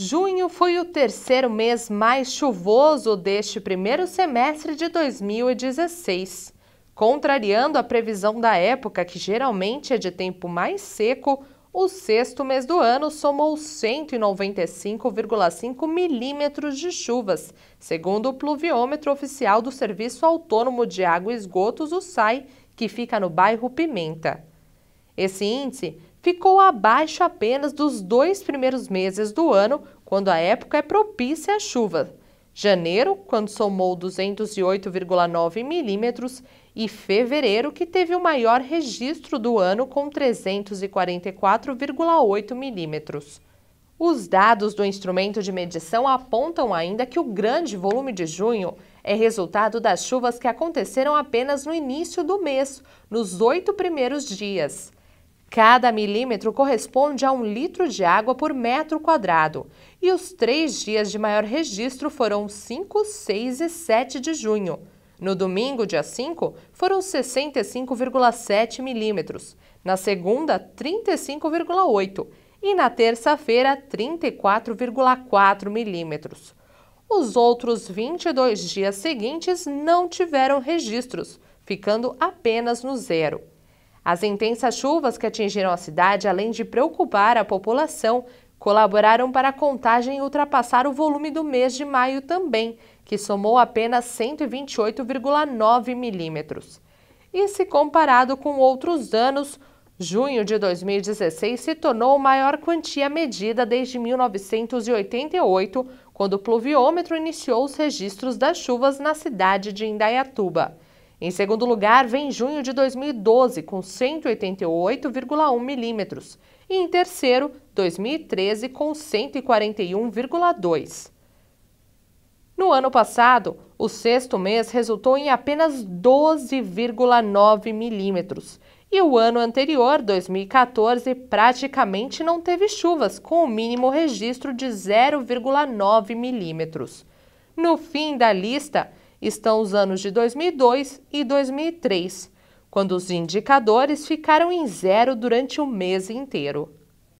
Junho foi o terceiro mês mais chuvoso deste primeiro semestre de 2016. Contrariando a previsão da época, que geralmente é de tempo mais seco, o sexto mês do ano somou 195,5 milímetros de chuvas, segundo o pluviômetro oficial do Serviço Autônomo de Água e Esgotos, o SAI, que fica no bairro Pimenta. Esse índice ficou abaixo apenas dos dois primeiros meses do ano, quando a época é propícia à chuva. Janeiro, quando somou 208,9 milímetros, e fevereiro, que teve o maior registro do ano, com 344,8 milímetros. Os dados do instrumento de medição apontam ainda que o grande volume de junho é resultado das chuvas que aconteceram apenas no início do mês, nos oito primeiros dias. Cada milímetro corresponde a um litro de água por metro quadrado. E os três dias de maior registro foram 5, 6 e 7 de junho. No domingo, dia 5, foram 65,7 milímetros. Na segunda, 35,8. E na terça-feira, 34,4 milímetros. Os outros 22 dias seguintes não tiveram registros, ficando apenas no zero. As intensas chuvas que atingiram a cidade, além de preocupar a população, colaboraram para a contagem ultrapassar o volume do mês de maio também, que somou apenas 128,9 milímetros. E se comparado com outros anos, junho de 2016 se tornou a maior quantia medida desde 1988, quando o pluviômetro iniciou os registros das chuvas na cidade de Indaiatuba. Em segundo lugar, vem junho de 2012, com 188,1 milímetros. E em terceiro, 2013, com 141,2. No ano passado, o sexto mês resultou em apenas 12,9 milímetros. E o ano anterior, 2014, praticamente não teve chuvas, com o mínimo registro de 0,9 milímetros. No fim da lista, estão os anos de 2002 e 2003, quando os indicadores ficaram em zero durante o mês inteiro.